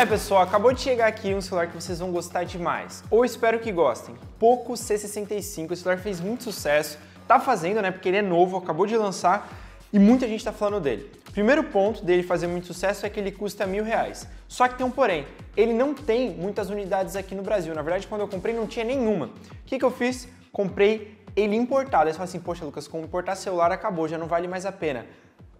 É pessoal, acabou de chegar aqui um celular que vocês vão gostar demais. Ou espero que gostem. Poco C65, esse celular fez muito sucesso. Tá fazendo, né? Porque ele é novo, acabou de lançar e muita gente está falando dele. Primeiro ponto dele fazer muito sucesso é que ele custa mil reais. Só que tem um porém, ele não tem muitas unidades aqui no Brasil. Na verdade, quando eu comprei não tinha nenhuma. O que, que eu fiz? Comprei ele importado. Aí você fala assim, poxa Lucas, como importar celular acabou, já não vale mais a pena.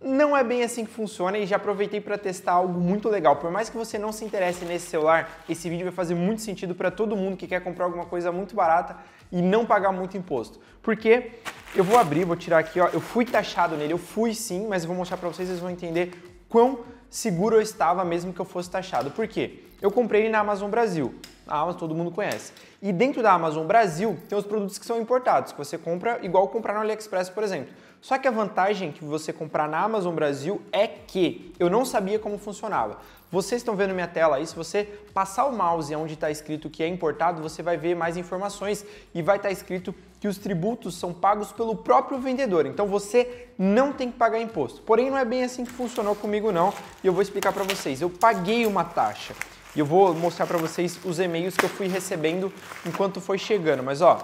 Não é bem assim que funciona e já aproveitei para testar algo muito legal. Por mais que você não se interesse nesse celular, esse vídeo vai fazer muito sentido para todo mundo que quer comprar alguma coisa muito barata e não pagar muito imposto. Porque eu vou abrir, vou tirar aqui, ó, eu fui taxado nele, eu fui sim, mas eu vou mostrar para vocês, vocês vão entender quão seguro eu estava mesmo que eu fosse taxado. Por quê? Eu comprei ele na Amazon Brasil. A Amazon todo mundo conhece. E dentro da Amazon Brasil tem os produtos que são importados, que você compra igual comprar no AliExpress, por exemplo. Só que a vantagem que você comprar na Amazon Brasil é que eu não sabia como funcionava. Vocês estão vendo minha tela aí, se você passar o mouse onde está escrito que é importado, você vai ver mais informações e vai estar tá escrito que os tributos são pagos pelo próprio vendedor. Então você não tem que pagar imposto. Porém, não é bem assim que funcionou comigo não, e eu vou explicar para vocês. Eu paguei uma taxa. E eu vou mostrar para vocês os e-mails que eu fui recebendo enquanto foi chegando, mas ó,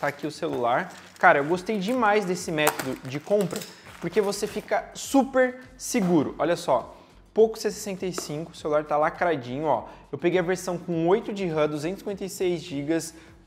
Tá aqui o celular. Cara, eu gostei demais desse método de compra, porque você fica super seguro. Olha só, Poco C65, o celular tá lacradinho, ó. Eu peguei a versão com 8 de RAM, 256 GB,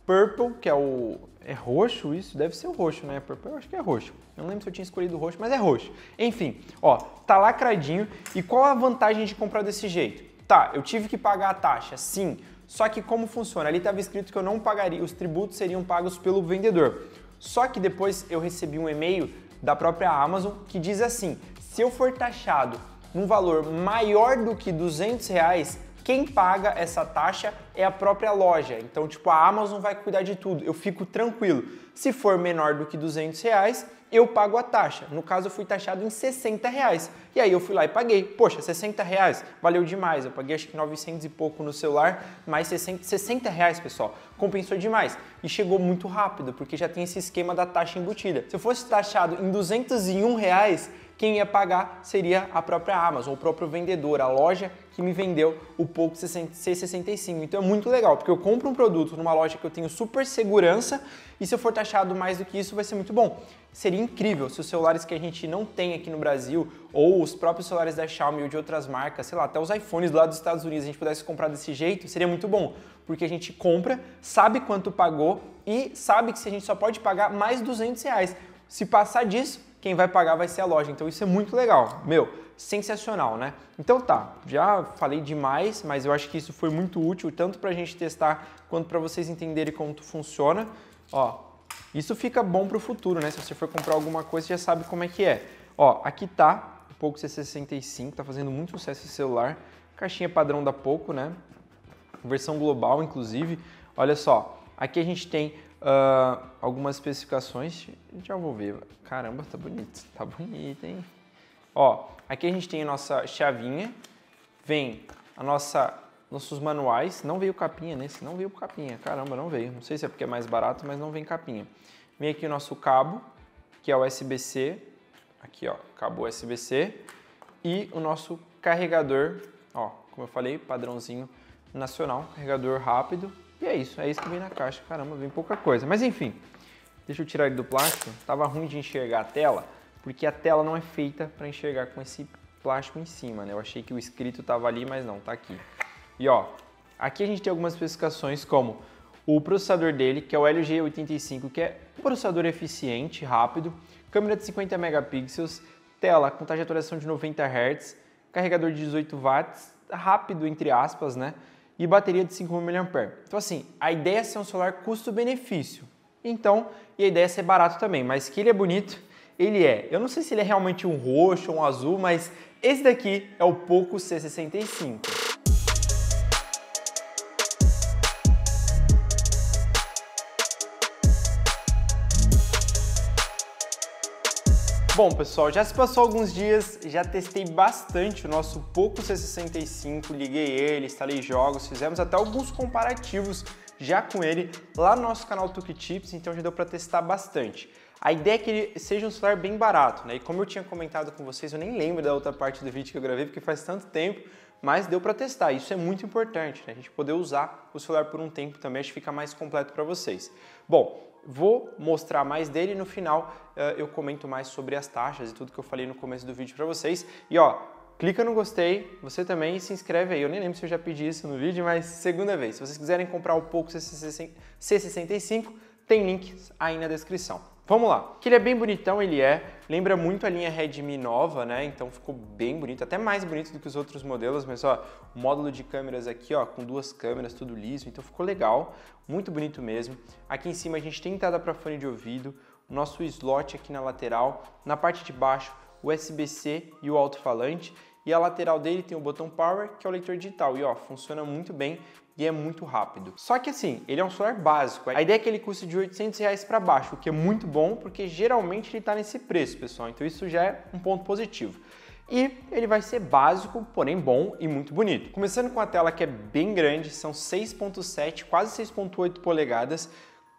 Purple, que é o... É roxo isso? Deve ser o roxo, né? Purple eu acho que é roxo. Eu não lembro se eu tinha escolhido o roxo, mas é roxo. Enfim, ó, tá lacradinho. E qual a vantagem de comprar desse jeito? Tá, eu tive que pagar a taxa, sim, só que como funciona? Ali estava escrito que eu não pagaria, os tributos seriam pagos pelo vendedor. Só que depois eu recebi um e-mail da própria Amazon que diz assim: se eu for taxado num valor maior do que 200 reais, quem paga essa taxa é a própria loja. Então, tipo, a Amazon vai cuidar de tudo. Eu fico tranquilo. Se for menor do que 200 reais, eu pago a taxa. No caso, eu fui taxado em 60 reais. E aí eu fui lá e paguei. Poxa, 60 reais, valeu demais. Eu paguei acho que 900 e pouco no celular, mas 60, 60 reais, pessoal. Compensou demais. E chegou muito rápido, porque já tem esse esquema da taxa embutida. Se eu fosse taxado em 201 reais, quem ia pagar seria a própria Amazon, o próprio vendedor, a loja que me vendeu o Poco C65. Então é muito legal, porque eu compro um produto numa loja que eu tenho super segurança e se eu for taxado mais do que isso vai ser muito bom. Seria incrível se os celulares que a gente não tem aqui no Brasil ou os próprios celulares da Xiaomi ou de outras marcas, sei lá, até os iPhones lá dos Estados Unidos, a gente pudesse comprar desse jeito, seria muito bom, porque a gente compra, sabe quanto pagou e sabe que se a gente só pode pagar mais 200 reais. Se passar disso, quem vai pagar vai ser a loja. Então isso é muito legal. Meu, sensacional, né? Então tá, já falei demais, mas eu acho que isso foi muito útil, tanto para a gente testar quanto para vocês entenderem como funciona. Ó, isso fica bom para o futuro, né? Se você for comprar alguma coisa, já sabe como é que é. Ó, aqui tá Poco C65, tá fazendo muito sucesso esse celular. Caixinha padrão da Poco, né? Versão global, inclusive. Olha só, aqui a gente tem Uh, algumas especificações, já vou ver. Caramba, tá bonito, tá bonito, hein? Ó, aqui a gente tem a nossa chavinha, vem a nossa nossos manuais, não veio capinha, né? Se não veio capinha, caramba, não veio. Não sei se é porque é mais barato, mas não vem capinha. Vem aqui o nosso cabo, que é o USB-C, aqui ó, cabo USB-C, e o nosso carregador, ó, como eu falei, padrãozinho nacional, carregador rápido, e é isso, é isso que vem na caixa. Caramba, vem pouca coisa. Mas enfim, deixa eu tirar ele do plástico. Tava ruim de enxergar a tela, porque a tela não é feita para enxergar com esse plástico em cima, né? Eu achei que o escrito tava ali, mas não, tá aqui. E ó, aqui a gente tem algumas especificações como o processador dele, que é o LG85, que é um processador eficiente, rápido, câmera de 50 megapixels, tela com taxa de atualização de 90 Hz, carregador de 18 watts, rápido entre aspas, né? e bateria de 5.000 mAh. Então assim, a ideia é ser um celular custo-benefício. Então, e a ideia é ser barato também, mas que ele é bonito, ele é. Eu não sei se ele é realmente um roxo ou um azul, mas esse daqui é o Poco C65. Bom, pessoal, já se passou alguns dias, já testei bastante o nosso Poco C65, liguei ele, instalei jogos, fizemos até alguns comparativos já com ele lá no nosso canal Tuque Tips, então já deu para testar bastante. A ideia é que ele seja um celular bem barato, né? E como eu tinha comentado com vocês, eu nem lembro da outra parte do vídeo que eu gravei, porque faz tanto tempo, mas deu para testar. Isso é muito importante, né? A gente poder usar o celular por um tempo também, acho que fica mais completo para vocês. Bom, Vou mostrar mais dele e no final uh, eu comento mais sobre as taxas e tudo que eu falei no começo do vídeo para vocês. E ó, clica no gostei, você também se inscreve aí. Eu nem lembro se eu já pedi isso no vídeo, mas segunda vez. Se vocês quiserem comprar o Poco C65, tem links aí na descrição. Vamos lá, que ele é bem bonitão, ele é, lembra muito a linha Redmi nova, né, então ficou bem bonito, até mais bonito do que os outros modelos, mas ó, o módulo de câmeras aqui, ó, com duas câmeras, tudo liso, então ficou legal, muito bonito mesmo. Aqui em cima a gente tem entrada para fone de ouvido, o nosso slot aqui na lateral, na parte de baixo USB-C e o alto-falante, e a lateral dele tem o botão Power, que é o leitor digital, e ó, funciona muito bem e é muito rápido. Só que assim, ele é um celular básico. A ideia é que ele custe de 800 reais para baixo, o que é muito bom, porque geralmente ele está nesse preço, pessoal. Então isso já é um ponto positivo e ele vai ser básico, porém bom e muito bonito. Começando com a tela que é bem grande, são 6.7, quase 6.8 polegadas,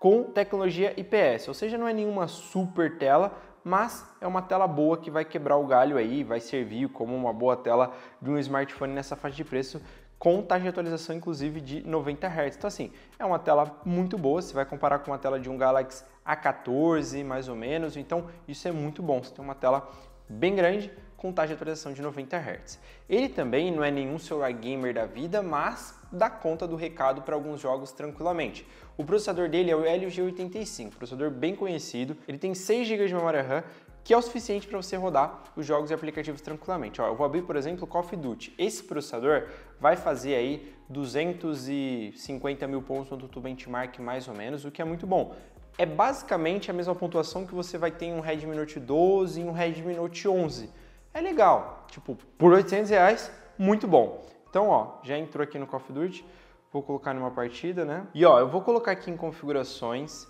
com tecnologia IPS, ou seja, não é nenhuma super tela, mas é uma tela boa que vai quebrar o galho aí, vai servir como uma boa tela de um smartphone nessa faixa de preço com taxa de atualização inclusive de 90 Hz. Então assim, é uma tela muito boa, se vai comparar com uma tela de um Galaxy A14 mais ou menos, então isso é muito bom, você tem uma tela bem grande com taxa de atualização de 90 Hz. Ele também não é nenhum celular gamer da vida, mas dá conta do recado para alguns jogos tranquilamente. O processador dele é o Helio G85, processador bem conhecido, ele tem 6 GB de memória RAM, que é o suficiente para você rodar os jogos e aplicativos tranquilamente. Ó, eu vou abrir, por exemplo, o Call of Duty. Esse processador vai fazer aí 250 mil pontos no Tutu Benchmark, mais ou menos, o que é muito bom é basicamente a mesma pontuação que você vai ter em um Redmi Note 12 e um Redmi Note 11. É legal, tipo, por 800 reais, muito bom. Então, ó, já entrou aqui no Call of Duty, vou colocar numa partida, né? E ó, eu vou colocar aqui em configurações,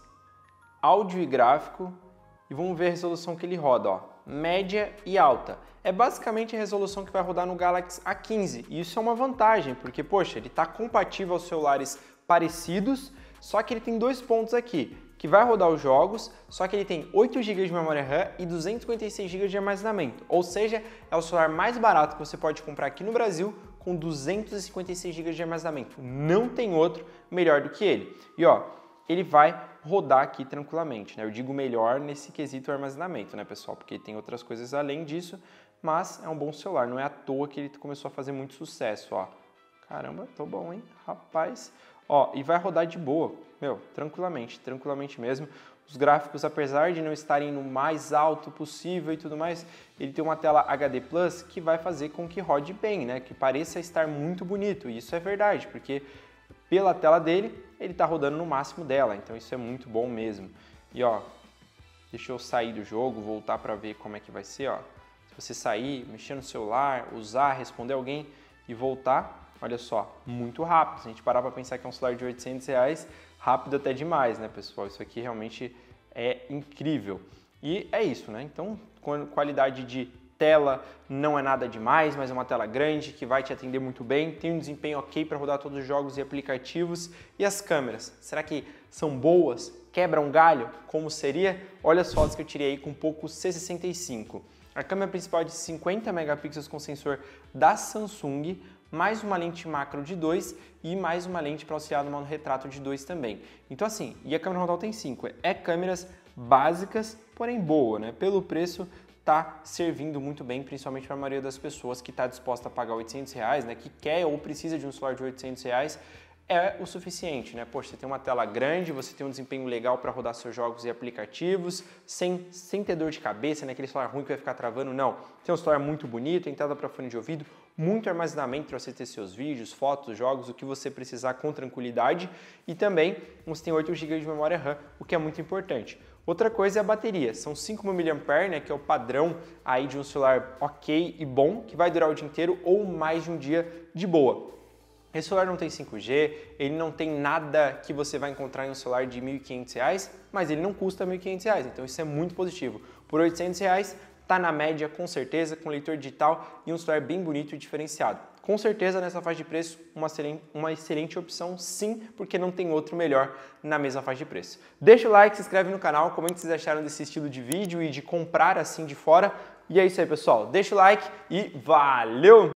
áudio e gráfico, e vamos ver a resolução que ele roda, ó. Média e alta. É basicamente a resolução que vai rodar no Galaxy A15. E isso é uma vantagem, porque, poxa, ele está compatível aos celulares parecidos, só que ele tem dois pontos aqui, que vai rodar os jogos, só que ele tem 8 GB de memória RAM e 256 GB de armazenamento. Ou seja, é o celular mais barato que você pode comprar aqui no Brasil com 256 GB de armazenamento. Não tem outro melhor do que ele. E ó, ele vai rodar aqui tranquilamente, né? Eu digo melhor nesse quesito armazenamento, né, pessoal? Porque tem outras coisas além disso, mas é um bom celular, não é à toa que ele começou a fazer muito sucesso, ó. Caramba, tô bom, hein? Rapaz. Ó, e vai rodar de boa, meu, tranquilamente, tranquilamente mesmo. Os gráficos, apesar de não estarem no mais alto possível e tudo mais, ele tem uma tela HD Plus que vai fazer com que rode bem, né? Que pareça estar muito bonito. E isso é verdade, porque pela tela dele, ele está rodando no máximo dela. Então isso é muito bom mesmo. E ó, deixa eu sair do jogo, voltar para ver como é que vai ser, ó. Se você sair, mexer no celular, usar, responder alguém e voltar, olha só, muito rápido. Se a gente parar para pensar que é um celular de 800 reais, rápido até demais, né, pessoal? Isso aqui realmente é incrível. E é isso, né? Então, qualidade de tela não é nada demais, mas é uma tela grande que vai te atender muito bem, tem um desempenho ok para rodar todos os jogos e aplicativos. E as câmeras, será que são boas? Quebra um galho? Como seria? Olha as fotos que eu tirei aí com o pouco C65. A câmera principal é de 50 megapixels com sensor da Samsung, mais uma lente macro de 2 e mais uma lente para auxiliar no retrato de 2 também. Então assim, e a câmera frontal tem 5, é câmeras básicas, porém boa, né? Pelo preço tá servindo muito bem, principalmente para a maioria das pessoas que está disposta a pagar 800 reais, né? Que quer ou precisa de um celular de 800 reais, é o suficiente, né? Poxa, você tem uma tela grande, você tem um desempenho legal para rodar seus jogos e aplicativos, sem, sem ter dor de cabeça, né? Aquele celular ruim que vai ficar travando, não. Tem um celular muito bonito, entrada para fone de ouvido, muito armazenamento para você ter seus vídeos, fotos, jogos, o que você precisar com tranquilidade e também você tem 8 GB de memória RAM, o que é muito importante. Outra coisa é a bateria, são 5.000 mAh, né, que é o padrão aí de um celular ok e bom, que vai durar o dia inteiro ou mais de um dia de boa. Esse celular não tem 5G, ele não tem nada que você vai encontrar em um celular de R$ 1.500, mas ele não custa R$ 1.500, então isso é muito positivo. Por R$ 800, reais, tá na média com certeza, com leitor digital e um celular bem bonito e diferenciado. Com certeza, nessa faixa de preço, uma excelente, uma excelente opção sim, porque não tem outro melhor na mesma faixa de preço. Deixa o like, se inscreve no canal, como o que vocês acharam desse estilo de vídeo e de comprar assim de fora. E é isso aí, pessoal. Deixa o like e valeu!